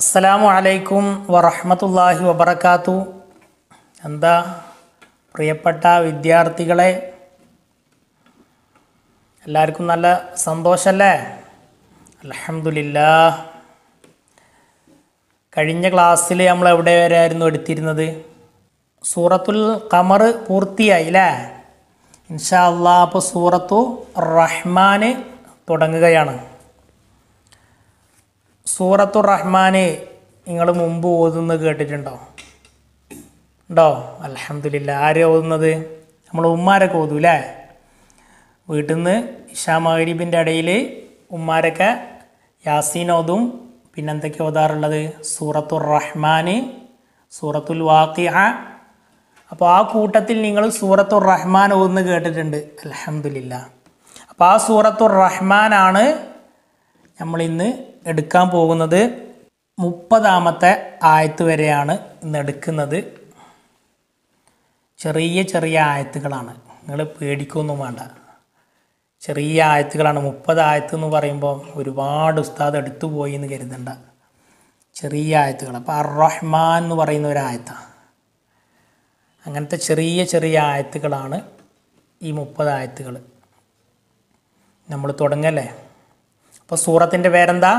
അസ്സലാമു അലൈക്കും വറഹമത്തല്ലാഹി വബർക്കാത്തു എന്താ പ്രിയപ്പെട്ട വിദ്യാർത്ഥികളെ എല്ലാവർക്കും നല്ല സന്തോഷമല്ലേ അലഹമില്ല കഴിഞ്ഞ ക്ലാസ്സിൽ നമ്മൾ എവിടെ വരെയായിരുന്നു എടുത്തിരുന്നത് സൂറത്തുൽ കമർ പൂർത്തിയായി അല്ലേ ഇൻഷാ അള്ളാഹ് അപ്പോൾ സൂറത്തു റഹ്മാന് തുടങ്ങുകയാണ് സൂറത്തു റഹ്മാനെ നിങ്ങൾ മുമ്പ് ഓതുന്നത് കേട്ടിട്ടുണ്ടോ ഉണ്ടോ അലഹമില്ല ആരെ ഓതുന്നത് നമ്മൾ ഉമ്മാരൊക്കെ ഓതും അല്ലേ വീട്ടിൽ നിന്ന് ഇഷാ മഹരീബിൻ്റെ ഇടയിൽ ഉമ്മാരൊക്കെ യാസീൻ ഓതും പിന്നെന്തൊക്കെ ഓതാറുള്ളത് സൂറത്തു റഹ്മാൻ സൂറത്തുൽ വാക്കിയ അപ്പോൾ ആ കൂട്ടത്തിൽ നിങ്ങൾ സൂറത്തു റഹ്മാൻ ഓതുന്നത് കേട്ടിട്ടുണ്ട് അലഹമില്ല അപ്പോൾ ആ സൂറത്തു റഹ്മാനാണ് നമ്മളിന്ന് എടുക്കാൻ പോകുന്നത് മുപ്പതാമത്തെ ആയത്ത് വരെയാണ് ഇന്ന് എടുക്കുന്നത് ചെറിയ ചെറിയ ആയത്തുകളാണ് നിങ്ങൾ പേടിക്കൊന്നും വേണ്ട ചെറിയ ആയത്തുകളാണ് മുപ്പത് ആയത്ത് എന്ന് പറയുമ്പോൾ ഒരുപാട് ഉസ്താദ് എടുത്തു പോയി എന്ന് കരുതണ്ട ചെറിയ ആയത്തുകൾ അപ്പോൾ അർ റഹ്മാൻ എന്ന് പറയുന്ന ഒരു അങ്ങനത്തെ ചെറിയ ചെറിയ ആയത്തുകളാണ് ഈ മുപ്പത് ആയത്തുകൾ നമ്മൾ തുടങ്ങല്ലേ അപ്പോൾ സൂറത്തിൻ്റെ പേരെന്താ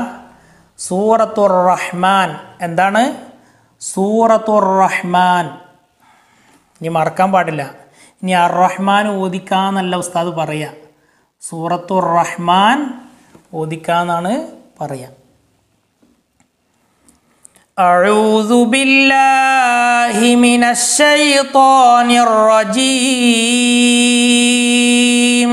സൂറത്തുർ റഹ്മാൻ എന്താണ് സൂറത്തുർ റഹ്മാൻ ഇനി മറക്കാൻ പാടില്ല ഇനി അർ റഹ്മാൻ ഓദിക്കാന്നല്ല ഉസ്താദ് പറയുക സൂറത്തുർ റഹ്മാൻ ഓദിക്കാന്നാണ് പറയുക أعوذ بالله من الشيطان الرجيم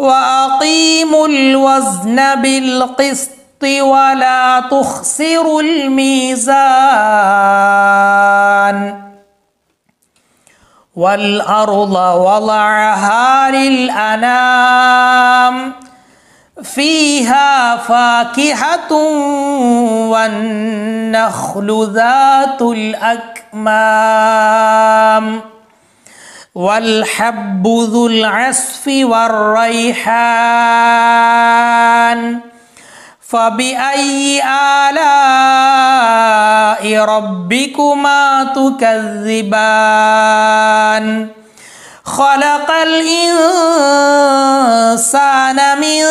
وأقيموا الوزن بالقسط ولا تخسروا الميزان والأرض وضعها للأنام فيها فاكهة والنخل ذات الأكمام والحب ذو العصف والريحان فبأي آلاء ربكما تكذبان خلق الإنسان من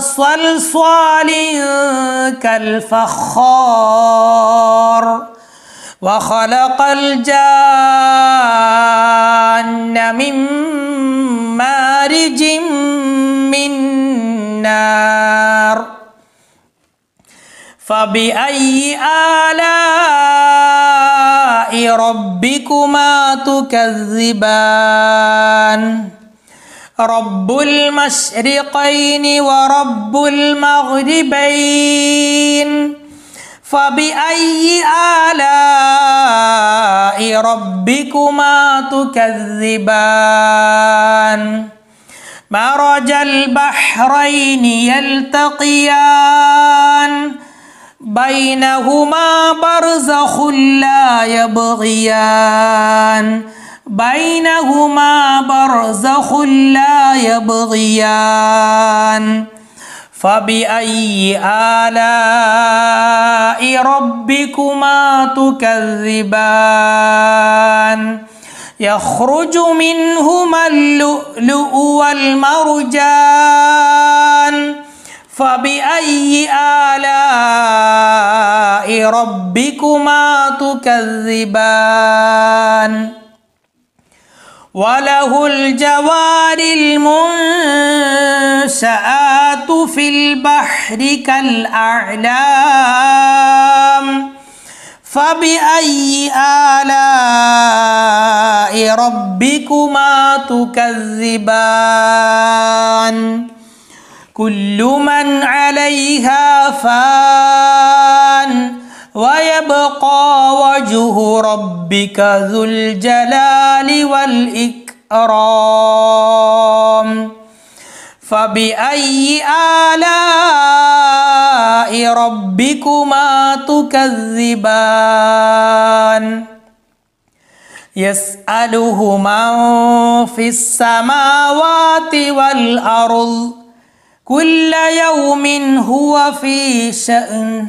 صلصال كالفخار وخلق الجان من مارج من نار فبأي آلاء ربكما تكذبان رب المشرقين ورب المغربين فبأي آلاء ربكما تكذبان مرج البحرين يلتقيان بينهما برزخ لا يبغيان بينهما برزخ لا يبغيان فبأي آلاء ربكما تكذبان يخرج منهما اللؤلؤ والمرجان فبأي آلاء ربكما تكذبان وله الجوار المنسآت في البحر كالأعلام فبأي آلاء ربكما تكذبان كل من عليها فان ويبقى وجه ربك ذو الجلال والإكرام فبأي آلاء ربكما تكذبان يسأله من في السماوات والأرض كل يوم هو في شأن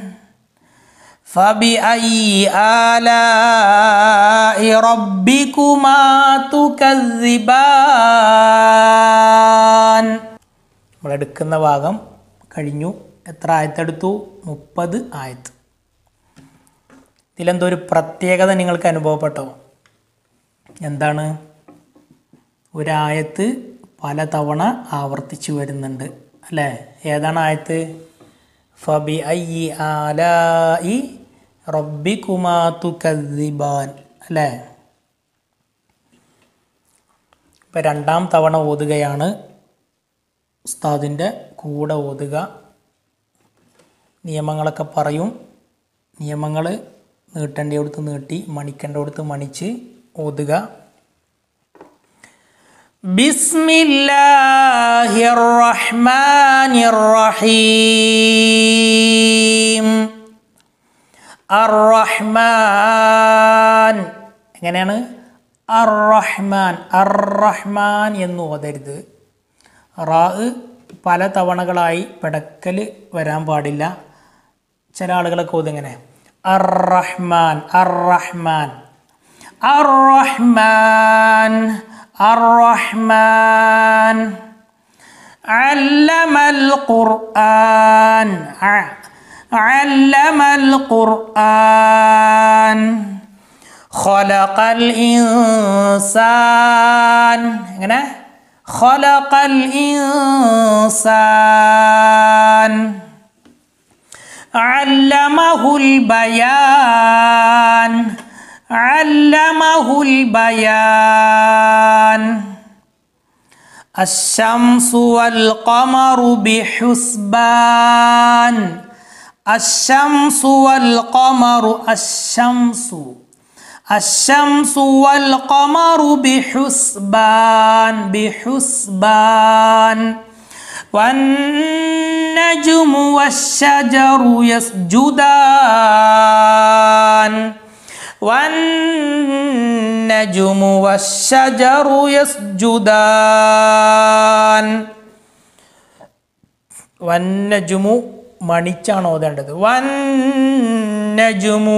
فبأي آلاء ربكما تكذبان നമ്മളെടുക്കുന്ന ഭാഗം കഴിഞ്ഞു എത്ര ആയത്തെടുത്തു മുപ്പത് ആയത്ത് ഇതിലെന്തോ ഒരു പ്രത്യേകത നിങ്ങൾക്ക് അനുഭവപ്പെട്ടോ എന്താണ് ഒരായത്ത് പലതവണ ആവർത്തിച്ചു വരുന്നുണ്ട് അല്ലേ ഏതാണ് ആയത്ത് ഫബി ഐ ആലായി റബ്ബി കുമാത്തു കദിബാൻ അല്ലേ ഇപ്പം രണ്ടാം തവണ ഓതുകയാണ് ഉസ്താദിൻ്റെ കൂടെ ഓതുക നിയമങ്ങളൊക്കെ പറയും നിയമങ്ങൾ നീട്ടേണ്ടടുത്ത് നീട്ടി മണിക്കേണ്ടടുത്ത് മണിച്ച് ഓതുക ബിസ്മില്ലാഹിർ റഹ്മാനിർ റഹീം അർ റഹ്മാൻ എങ്ങനെയാണ് അർ റഹ്മാൻ അർ റഹ്മാൻ എന്ന് ഓതരുത് റാ പല തവണകളായി പിടക്കൽ വരാൻ പാടില്ല ചില ആളുകളൊക്കെ ഒതിങ്ങനെ അറഹ്മാൻ അറഹ്മാൻ അറഹ്മാൻ അറഹ്മാൻ അല്ലമൽ ഖുർആൻ അല്ലമൽ ഖുർആൻ ഖലഖൽ ഇൻസാൻ എങ്ങനെ خلق الإنسان علمه البيان علمه البيان الشمس والقمر بحسبان الشمس والقمر الشمس الشمس والقمر بحسبان بحسبان والنجم والشجر يسجدان والنجم والشجر يسجدان والنجم മണിച്ചാണ് ഓതേണ്ടത് വന്നജുമു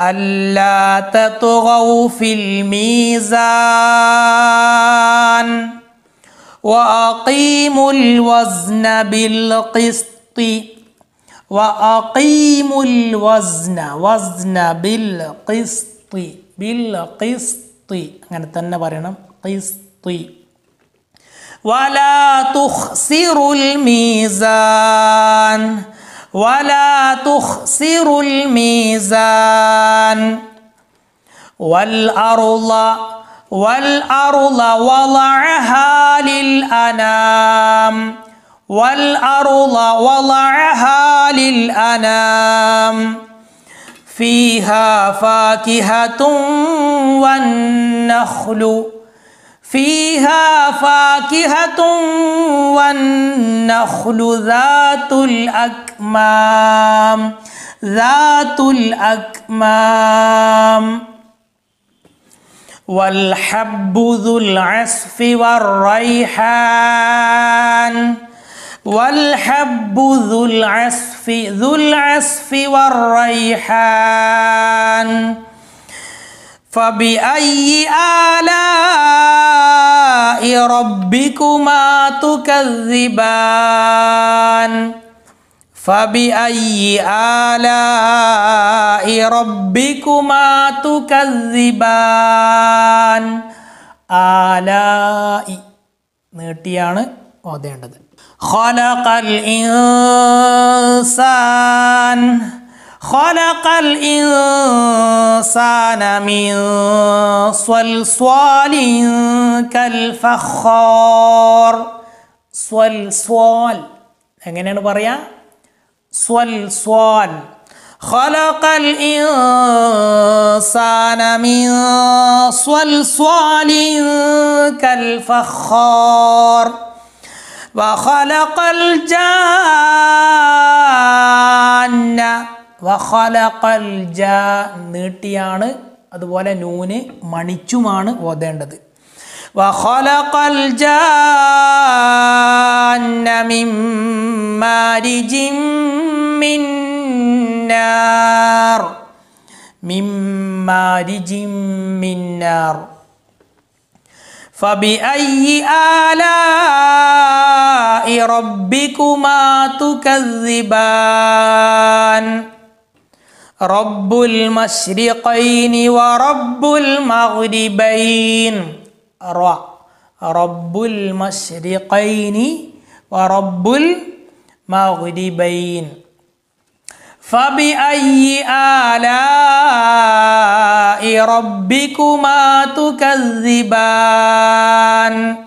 ألا تطغوا في الميزان وأقيموا الوزن بالقسط وأقيموا الوزن وزن بالقسط بالقسط അങ്ങനെ തന്നെ قسط ولا تخسروا الميزان ولا تخسر الميزان والأرض والأرض وضعها للأنام والأرض وضعها للأنام فيها فاكهة والنخل فيها فاكهة والنخل ذات الأكمام ذات الأكمام والحب ذو العسف والريحان والحب ذو العسف ذو العسف والريحان فبأي آلام ربكما تكذبان فبأي آلاء ربكما تكذبان آلاء നീട്ടിയാണ് خلق الإنسان خلق الإنسان من صلصال كالفخار صلصال എങ്ങനെയാണ് പറയാ صلصال خلق الإنسان من صلصال كالفخار وخلق الجان നീട്ടിയാണ് അതുപോലെ നൂന് മണിച്ചുമാണ് ഓതേണ്ടത് വഹലഖൽ ജാരിജിം മിന്നാർ മിമ്മാരിജിം മിന്നാർ رب المشرقين ورب المغربين را رب المشرقين ورب المغربين فبأي آلاء ربكما تكذبان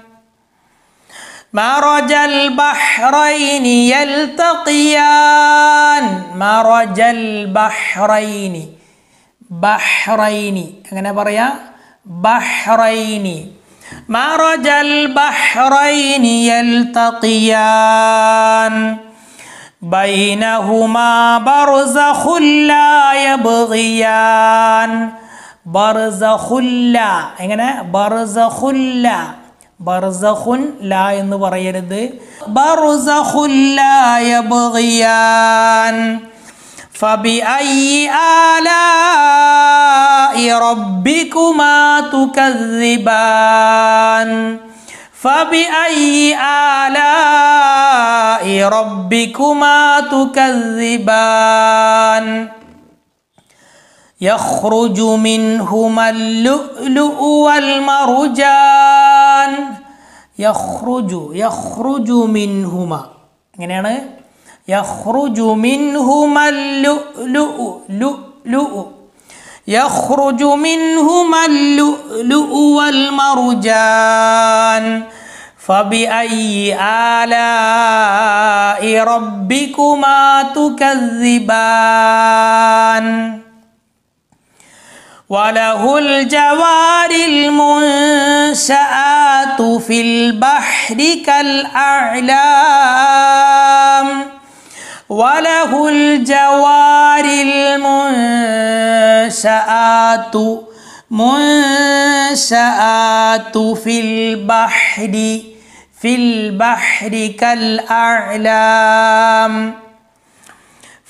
مرج البحرين يلتقيان مرج البحرين بحرين أنا بريا بحرين مرج البحرين يلتقيان بينهما برزخ لا يبغيان برزخ لا أنا برزخ لا برزخ لا ينظر يرد برزخ لا يبغيان فبأي آلاء ربكما تكذبان فبأي آلاء ربكما تكذبان يخرج منهما اللؤلؤ والمرجان യഹ്റുജു യഹ്റുജു മിൻഹുമ എങ്ങനെയാണ് യഹ്റുജു മിൻഹുമ منهما اللؤلؤ لؤلؤ يخرج منهما اللؤلؤ والمرجان فبأي آلاء ربكما تكذبان وله الجوار المنشآت في البحر كالأعلام وله الجوار المنشآت منشآت في البحر في البحر كالأعلام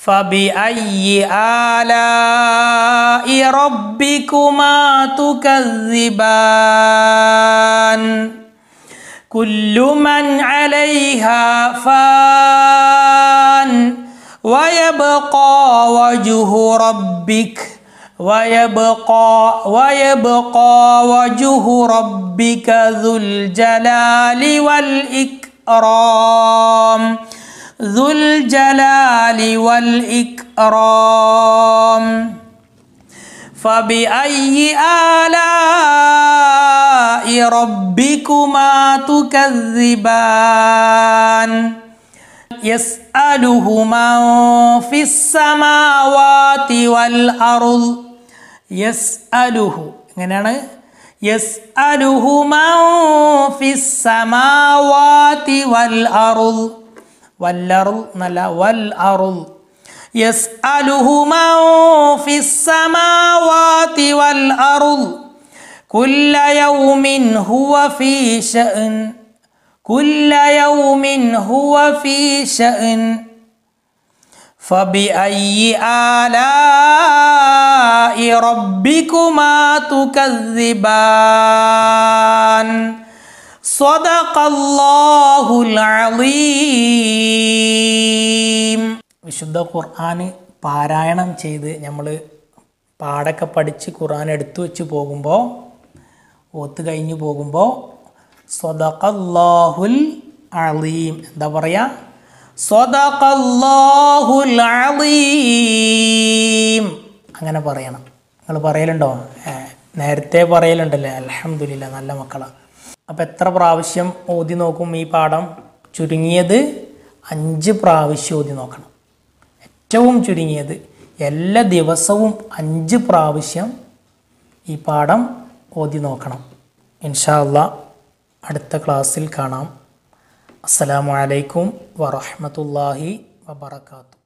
فبأي آلاء ربكما تكذبان كل من عليها فان ويبقى وجه ربك ويبقى ويبقى وجه ربك ذو الجلال والإكرام ذو الجلال والإكرام فبأي آلاء ربكما تكذبان يسأله من في السماوات والأرض يسأله يسأله من في السماوات والأرض والأرض نلا والأرض يسأله من في السماوات والأرض كل يوم هو في شأن كل يوم هو في شأن فبأي آلاء ربكما تكذبان؟ വിശുദ്ധ ഖുർആാന് പാരായണം ചെയ്ത് നമ്മൾ പാടൊക്കെ പഠിച്ച് ഖുർആൻ എടുത്തു വെച്ച് പോകുമ്പോൾ ഓത്ത് കഴിഞ്ഞു പോകുമ്പോൾ സ്വതഖല്ലാഹുൽ അലീം എന്താ പറയുക സ്വതഖല്ലാഹുൽ അലീം അങ്ങനെ പറയണം നിങ്ങൾ പറയലുണ്ടോ നേരത്തെ പറയലുണ്ടല്ലേ അലഹമില്ല നല്ല മക്കളാണ് അപ്പം എത്ര പ്രാവശ്യം ഓതി നോക്കും ഈ പാഠം ചുരുങ്ങിയത് അഞ്ച് പ്രാവശ്യം ഓതി നോക്കണം ഏറ്റവും ചുരുങ്ങിയത് എല്ലാ ദിവസവും അഞ്ച് പ്രാവശ്യം ഈ പാഠം ഓതി നോക്കണം ഇൻഷാല്ല അടുത്ത ക്ലാസ്സിൽ കാണാം അസ്സലാമലൈക്കും വാഹമത്തല്ലാഹി വബർക്കാത്തു